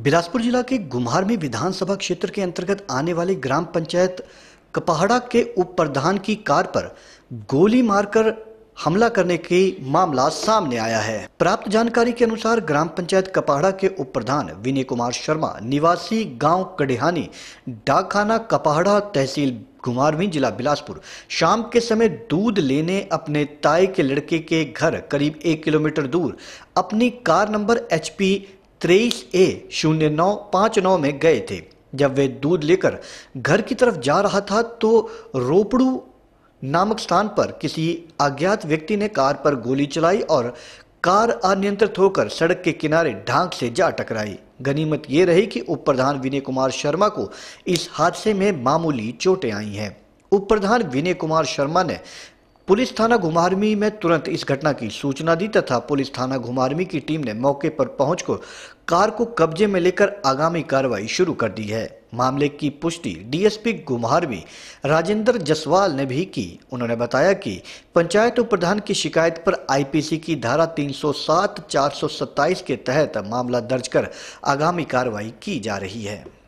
बिलासपुर जिला के गुमहार में विधानसभा क्षेत्र के अंतर्गत आने वाली ग्राम पंचायत कपहाड़ा के उप प्रधान की कार पर गोली मारकर हमला करने की मामला सामने आया है प्राप्त जानकारी के अनुसार ग्राम पंचायत कपाहड़ा के उप प्रधान विनय कुमार शर्मा निवासी गांव कडिहानी डाकखाना कपाहड़ा तहसील घुमारवी जिला बिलासपुर शाम के समय दूध लेने अपने ताई के लड़के के घर करीब एक किलोमीटर दूर अपनी कार नंबर एच पी तेईस ए शून्य नौ पाँच नौ में गए थे जब वे दूध लेकर घर की तरफ जा रहा था तो रोपड़ू नामक स्थान पर किसी अज्ञात व्यक्ति ने कार पर गोली चलाई और कार अनियंत्रित होकर सड़क के किनारे ढांक से जा टकराई गनीमत ये रही कि उप प्रधान विनय कुमार शर्मा को इस हादसे में मामूली चोटें आई हैं उप प्रधान विनय कुमार शर्मा ने पुलिस थाना घुमारमी में तुरंत इस घटना की सूचना दी तथा पुलिस थाना घुमारमी की टीम ने मौके पर पहुंचकर कार को कब्जे में लेकर आगामी कार्रवाई शुरू कर दी है मामले की पुष्टि डीएसपी घुमारवी राजेंद्र जसवाल ने भी की उन्होंने बताया कि पंचायत उपप्रधान की शिकायत पर आईपीसी की धारा 307 427 के तहत मामला दर्ज कर आगामी कार्रवाई की जा रही है